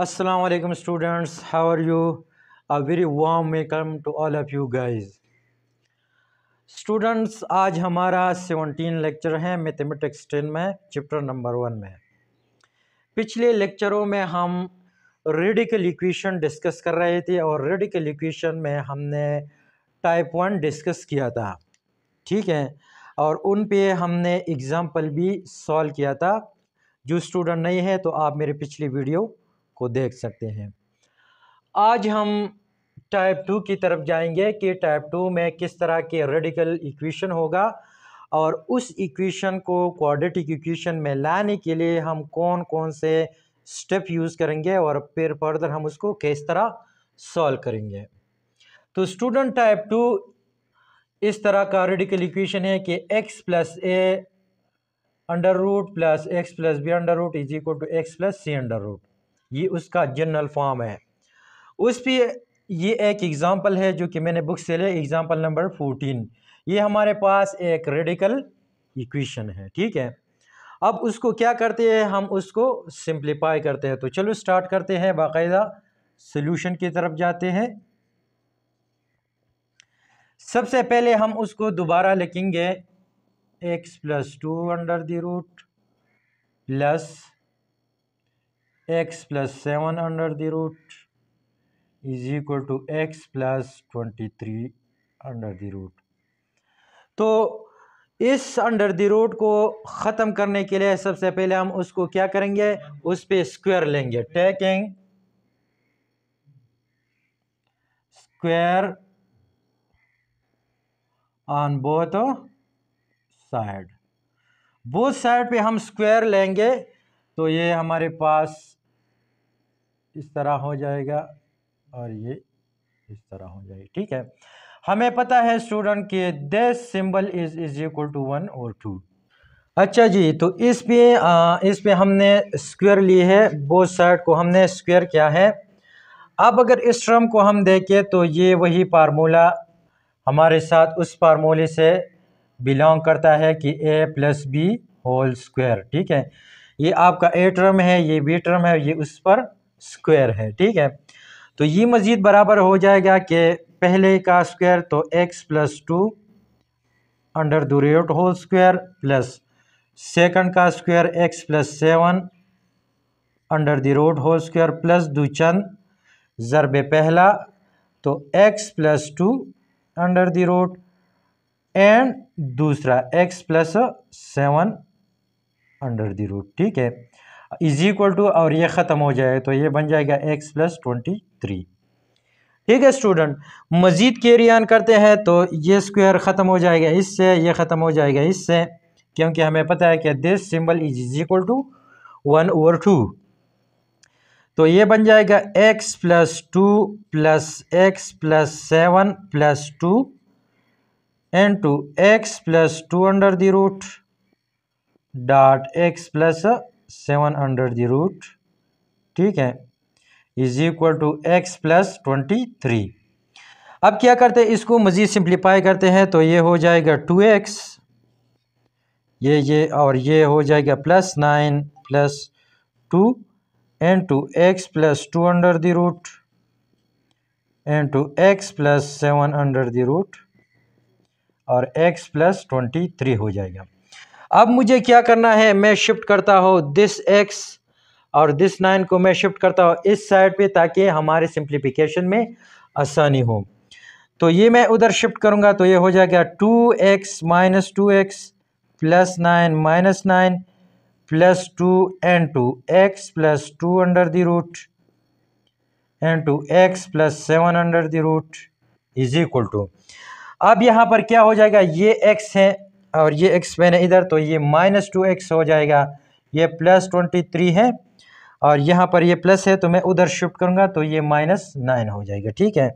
अस्सलाम वालेकुम students how are you a very warm welcome to all of you guys students आज हमारा seventeen lecture है mathematics ten में चैप्टर नंबर वन में पिछले लेक्चरों में हम रेडिकल इक्वेशन डिस्कस कर रहे थे और रेडिकल इक्वेशन में हमने टाइप वन डिस्कस किया था ठीक है और उन पे हमने एग्ज़ाम्पल भी सॉल्व किया था जो स्टूडेंट नहीं है तो आप मेरे पिछली वीडियो को देख सकते हैं आज हम टाइप टू की तरफ जाएंगे कि टाइप टू में किस तरह के रेडिकल इक्वेशन होगा और उस इक्वेशन को क्वाड्रेटिक इक्वेशन में लाने के लिए हम कौन कौन से स्टेप यूज़ करेंगे और फिर फर्दर हम उसको किस तरह सॉल्व करेंगे तो स्टूडेंट टाइप टू इस तरह का रेडिकल इक्वेशन है कि x plus a under root plus x plus b under root is equal to x plus c under root ये उसका जनरल फॉर्म है उस पर ये एक एग्ज़ाम्पल है जो कि मैंने बुक से लिया एग्ज़ाम्पल नंबर फोर्टीन ये हमारे पास एक रेडिकल इक्वेशन है ठीक है अब उसको क्या करते हैं हम उसको सिंप्लीफाई करते हैं तो चलो स्टार्ट करते हैं बाकायदा सोल्यूशन की तरफ जाते हैं सबसे पहले हम उसको दोबारा लिखेंगे x plus two under the root plus x plus seven under the root is equal to x plus twenty three under the root तो इस अंडर द रूट को ख़त्म करने के लिए सबसे पहले हम उसको क्या करेंगे उस पर स्क्वायर लेंगे taking square on both side both side पे हम स्क्वायर लेंगे तो ये हमारे पास इस तरह हो जाएगा और ये इस तरह हो जाएगी ठीक है हमें पता है स्टूडेंट के this symbol is is equal to one और टू अच्छा जी तो इस पे आ, इस पे हमने स्क्वायर ली है बोथ साइड को हमने स्क्वायर किया है अब अगर इस ट्रम को हम देखें तो ये वही फार्मूला हमारे साथ उस फार्मूले से बिलोंग करता है कि a plus b whole square ठीक है ये आपका ए टर्म है ये बी टर्म है ये उस पर स्क्वायर है ठीक है तो ये मज़ीद बराबर हो जाएगा कि पहले का स्क्वायर तो x plus two under the root whole square plus second का square x plus seven under the root whole square plus दो चंद ज़रब पहला तो x plus two under the root and दूसरा x plus seven under the root ठीक है is equal to और ये ख़त्म हो जाए तो ये बन जाएगा एक्स प्लस ट्वेंटी थ्री ठीक है स्टूडेंट मज़ीद कैरी ऑन करते हैं तो ये स्क्वायर ख़त्म हो जाएगा इससे ये ख़त्म हो जाएगा इससे क्योंकि हमें पता है कि this symbol is is equal to one over two तो ये बन जाएगा x plus two plus x plus seven plus two and two x plus two under the root dot x plus seven under the root ठीक है is equal to x plus twenty three अब क्या करते हैं इसको मज़ीद simplify करते हैं तो ये हो जाएगा टू एक्स ये ये और ये हो जाएगा plus nine plus two and two x plus two under the root and two x plus seven under the root और एक्स प्लस ट्वेंटी थ्री हो जाएगा अब मुझे क्या करना है मैं शिफ्ट करता हूँ दिस एक्स और दिस नाइन को मैं शिफ्ट करता हूँ इस साइड पे ताकि हमारे सिंप्लीफिकेशन में आसानी हो तो ये मैं उधर शिफ्ट करूँगा तो ये हो जाएगा two x minus two x plus nine minus nine plus two and two x plus two under the root and two x plus seven under the root is equal to अब यहाँ पर क्या हो जाएगा ये एक्स है और ये एक्स पेन है इधर तो ये माइनस टू एक्स हो जाएगा ये प्लस ट्वेंटी थ्री है और यहाँ पर ये प्लस है तो मैं उधर शिफ्ट करूँगा तो ये माइनस नाइन हो जाएगा ठीक है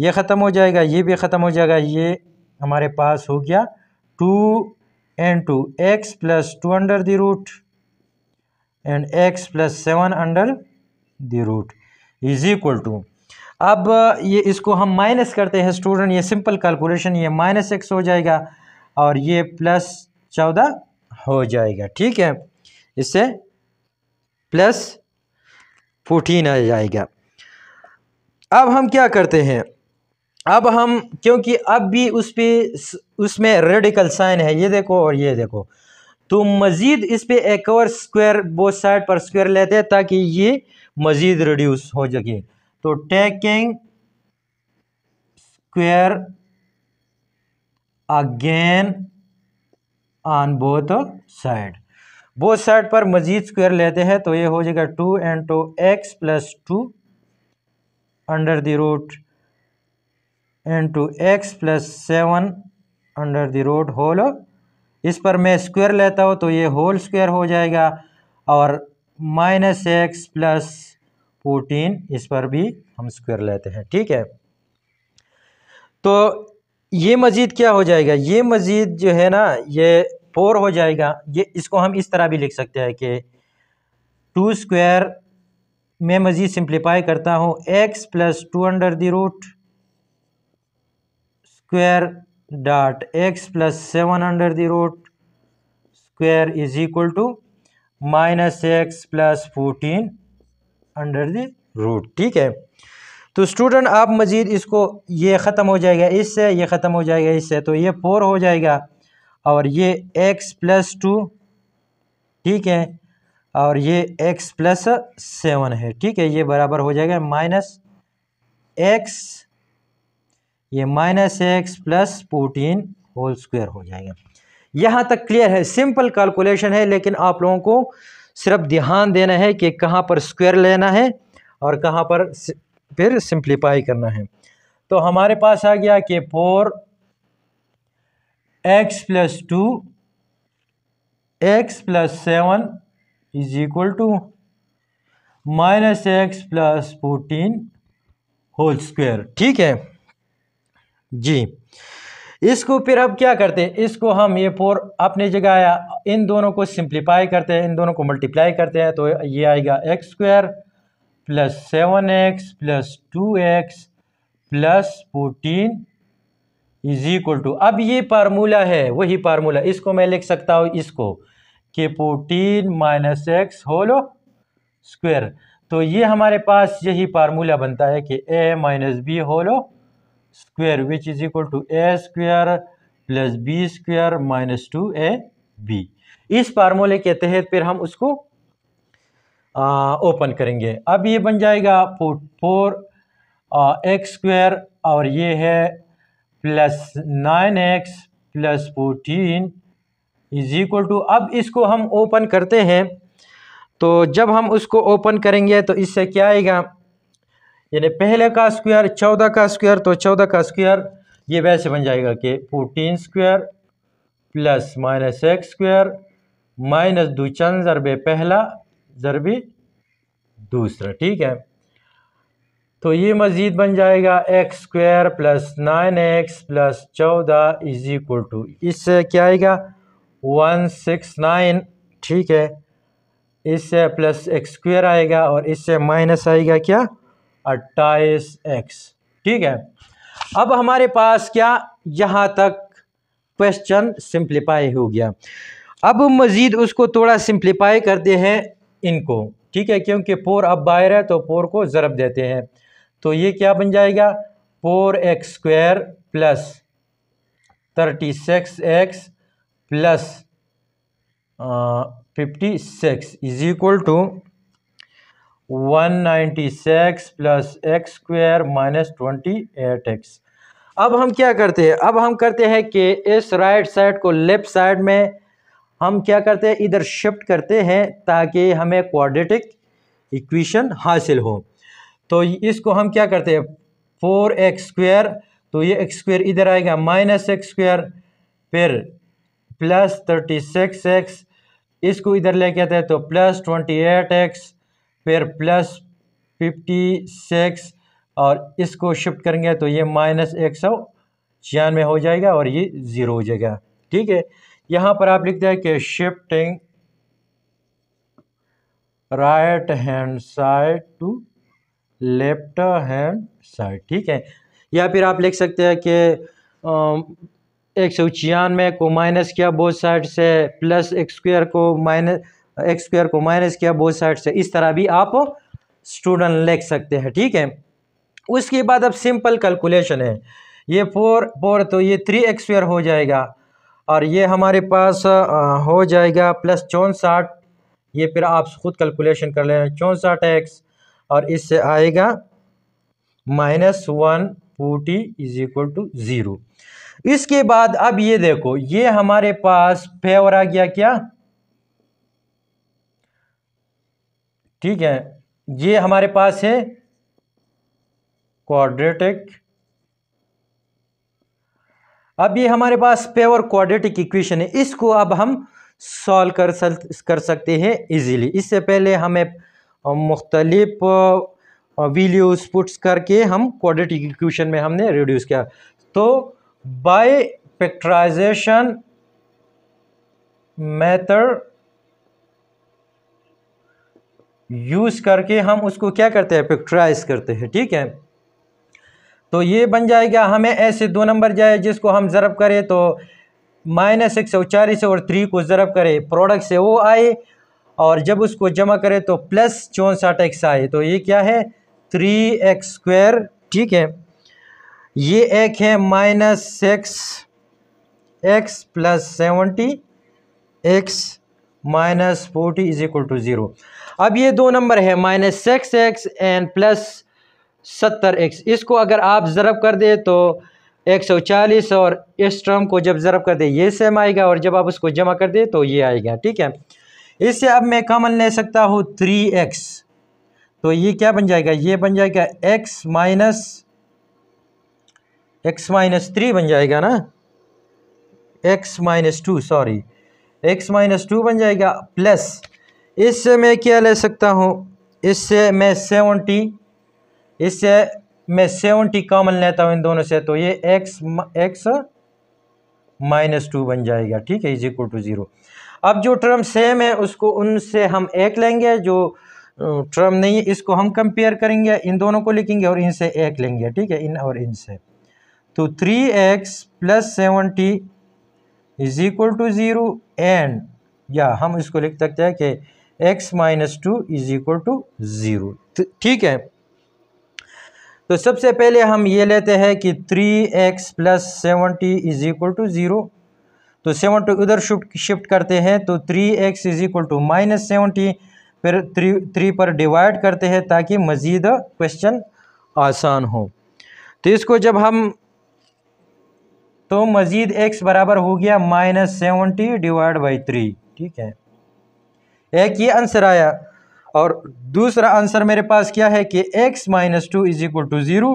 ये ख़त्म हो जाएगा ये भी ख़त्म हो जाएगा ये हमारे पास हो गया two and two x plus two under the root and x plus seven under the root is equal to अब ये इसको हम माइनस करते हैं स्टूडेंट ये सिंपल कैलकुलेशन ये माइनस एक्स हो जाएगा और ये प्लस चौदह हो जाएगा ठीक है इससे प्लस फोर्टीन आ जाएगा अब हम क्या करते हैं अब हम क्योंकि अब भी उस पर उसमें रेडिकल साइन है ये देखो और ये देखो तो मज़ीद इस पर एक और स्क्वायर बोथ साइड पर स्क्वायर लेते हैं ताकि ये मज़ीद रिड्यूस हो सके तो taking square again on both side both side पर मजीद स्क्वायर लेते हैं तो ये हो जाएगा two and two x plus two under the root and two x plus seven under the root whole इस पर मैं स्क्वायर लेता हूँ तो ये होल स्क्वायर हो जाएगा और माइनस एक्स प्लस फोर्टीन इस पर भी हम स्क्वायर लेते हैं ठीक है तो ये मज़ीद क्या हो जाएगा ये मज़ीद जो है ना ये फोर हो जाएगा ये इसको हम इस तरह भी लिख सकते हैं कि टू स्क्वायर मैं मज़ीद सिंप्लीफाई करता हूँ x plus two under the root square dot x plus seven under the root square is equal to minus x plus fourteen under the root ठीक है तो स्टूडेंट आप मज़ीद इसको ये ख़त्म हो जाएगा इससे ये ख़त्म हो जाएगा इससे तो ये फोर हो जाएगा और ये एक्स प्लस टू ठीक है और ये एक्स प्लस सेवन है ठीक है ये बराबर हो जाएगा माइनस एक्स ये minus x plus fourteen whole square हो जाएगा यहाँ तक क्लियर है सिंपल कैलकुलेशन है लेकिन आप लोगों को सिर्फ ध्यान देना है कि कहाँ पर स्क्वायर लेना है और कहाँ पर फिर सिंप्लीफाई करना है तो हमारे पास आ गया कि four x plus two x plus seven is equal to minus x plus fourteen whole square ठीक है जी इसको फिर अब क्या करते हैं इसको हम ये फोर अपने जगह आया इन दोनों को सिंप्लीफाई करते हैं इन दोनों को मल्टीप्लाई करते हैं तो ये आएगा x square plus seven x plus two x plus fourteen is equal to अब ये फार्मूला है वही फार्मूला इसको मैं लिख सकता हूँ इसको कि fourteen minus x whole square तो ये हमारे पास यही फार्मूला बनता है कि a minus b whole square which is equal to a square plus b square minus two a b इस फार्मूले के तहत फिर हम उसको ओपन करेंगे अब ये बन जाएगा फोर एक्स स्क्वायर और ये है plus nine x plus fourteen is equal to अब इसको हम ओपन करते हैं तो जब हम उसको ओपन करेंगे तो इससे क्या आएगा यानी पहले का स्क्वायर चौदह का स्क्वायर तो चौदह का स्क्वायर ये वैसे बन जाएगा कि fourteen square plus minus x square minus दो चंद पहला ज़रबी दूसरा ठीक है तो ये मज़ीद बन जाएगा x square plus nine x plus चौदह इज इक्वल टू इससे क्या आएगा वन सिक्स नाइन ठीक है इससे प्लस एक्स स्क्वायर आएगा और इससे माइनस आएगा क्या अट्ठाईस एक्स ठीक है अब हमारे पास क्या यहाँ तक क्वेश्चन सिंप्लीफाई हो गया अब मज़ीद उसको थोड़ा सिंप्लीफाई करते हैं इनको ठीक है क्योंकि पोर अब बाहर है तो पोर को ज़रब देते हैं तो ये क्या बन जाएगा four x square plus thirty six x plus fifty six is equal to one ninety six plus x square minus twenty eight x अब हम क्या करते हैं अब हम करते हैं कि इस राइट साइड को लेफ़्ट साइड में हम क्या करते हैं इधर शिफ्ट करते हैं ताकि हमें क्वाड्रेटिक इक्वेशन हासिल हो तो इसको हम क्या करते हैं फोर एक्स स्क्वेयर तो ये एक्स स्क्वेयर इधर आएगा माइनस एक्स स्क्वेयर फिर प्लस थर्टी सिक्स एक्स इसको इधर लेके आते हैं तो प्लस ट्वेंटी एट एक्स फिर प्लस फिफ्टी सिक्स और इसको शिफ्ट करेंगे तो ये माइनस एक सौ छियानवे हो जाएगा और ये ज़ीरो हो जाएगा ठीक है यहाँ पर आप लिख दिया कि shifting right hand side to left hand side ठीक है या फिर आप लिख सकते हैं कि एक सौ छियानवे को माइनस किया बोथ साइड से प्लस एक्स स्क्वायर को माइनस एक्स स्क्वायर को माइनस किया बोथ साइड से इस तरह भी आप स्टूडेंट लिख सकते हैं ठीक है उसके बाद अब सिंपल कैलकुलेशन है ये फोर फोर तो ये थ्री एक्स स्क्वायर हो जाएगा और ये हमारे पास हो जाएगा प्लस चौंसठ ये फिर आप ख़ुद कैलकुलेशन कर लेना चौंसठ एक्स और इससे आएगा minus one forty is equal to zero इसके बाद अब ये देखो ये हमारे पास फेवर आ गया क्या ठीक है ये हमारे पास है क्वाड्रेटिक अब ये हमारे पास पेवर क्वाड्रेटिक इक्वेशन है इसको अब हम सॉल्व कर कर सकते हैं इजीली इससे पहले हमें मुख्तलिफ वीलियोज पुट्स करके हम क्वाड्रेटिक इक्वेशन में हमने रिड्यूस किया तो बाय फैक्टराइजेशन मेथड यूज़ करके हम उसको क्या करते हैं पिक्टराइज करते हैं ठीक है तो ये बन जाएगा हमें ऐसे दो नंबर जाए जिसको हम ज़रब करें तो माइनस एक सौ चालीस और थ्री को ज़रब करें प्रोडक्ट से वो आए और जब उसको जमा करें तो प्लस चौंसठ एक्स आए तो ये क्या है थ्री एक्स स्क्वायर ठीक है ये एक है minus six x plus seventy x minus forty is equal to zero अब ये दो नंबर है minus six x and plus सत्तर एक्स इसको अगर आप ज़रब कर दे तो एक सौ चालीस और इस टर्म को जब ज़रब कर दे ये सेम आएगा और जब आप उसको जमा कर दे तो ये आएगा ठीक है इससे अब मैं कॉमन ले सकता हूँ थ्री एक्स तो ये क्या बन जाएगा ये बन जाएगा x minus x minus three बन जाएगा ना x minus two sorry x minus two बन जाएगा प्लस इससे मैं क्या ले सकता हूँ इससे मैं सेवनटी इससे मैं सेवनटी कॉमन लेता हूँ इन दोनों से तो ये एक्स एक्स माइनस टू बन जाएगा ठीक है इज इक्वल टू ज़ीरो अब जो टर्म सेम है उसको उनसे हम एक लेंगे जो टर्म नहीं है इसको हम कंपेयर करेंगे इन दोनों को लिखेंगे और इनसे एक लेंगे ठीक है इन और इनसे तो three x plus seventy is equal to zero and या हम इसको लिख सकते हैं कि x minus two is equal to zero ठीक है तो सबसे पहले हम ये लेते हैं कि three x plus seventy is equal to zero तो सेवन टू उधर शिफ्ट शिफ्ट करते हैं तो three x is equal to minus seventy फिर थ्री थ्री पर डिवाइड करते हैं ताकि मज़ीद क्वेश्चन आसान हो तो इसको जब हम तो मज़ीद एक्स बराबर हो गया minus seventy divide by three ठीक है एक ये आंसर आया और दूसरा आंसर मेरे पास क्या है कि x minus two is equal to zero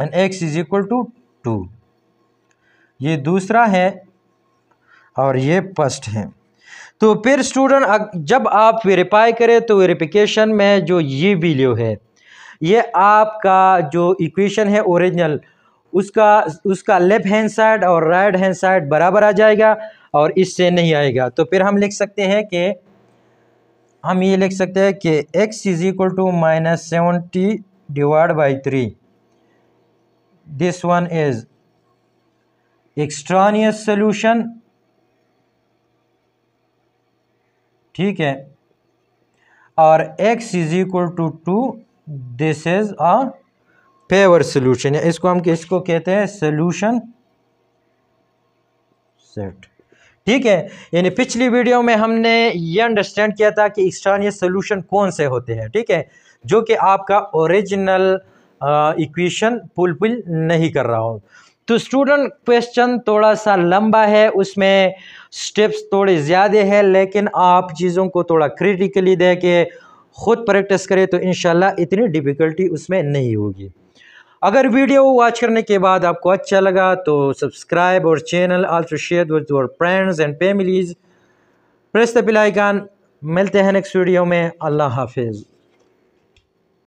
and x is equal to two ये दूसरा है और ये फर्स्ट है तो फिर स्टूडेंट जब आप वेरीफाई करें तो वेरिफिकेशन में जो ये वीडियो है ये आपका जो इक्वेशन है ओरिजिनल उसका उसका लेफ्ट हैंड साइड और राइट हैंड साइड बराबर आ जाएगा और इससे नहीं आएगा तो फिर हम लिख सकते हैं कि हम ये लिख सकते हैं कि x is equal to minus seventy divide by three this one is extraneous solution ठीक है और x is equal to two this is a favour solution इसको हम इसको कहते हैं सोल्यूशन सेट ठीक है यानी पिछली वीडियो में हमने ये अंडरस्टैंड किया था कि स्थानीय सोल्यूशन कौन से होते हैं ठीक है जो कि आपका ओरिजिनल इक्वेशन पुल पुल नहीं कर रहा हो तो स्टूडेंट क्वेश्चन थोड़ा सा लंबा है उसमें स्टेप्स थोड़े ज़्यादा है लेकिन आप चीज़ों को थोड़ा क्रिटिकली दे के ख़ुद प्रैक्टिस करें तो इन इतनी डिफ़िकल्टी उसमें नहीं होगी अगर वीडियो वॉच करने के बाद आपको अच्छा लगा तो सब्सक्राइब और channel also share with your friends and families press the bell icon मिलते हैं नेक्स्ट वीडियो में अल्लाह हाफिज़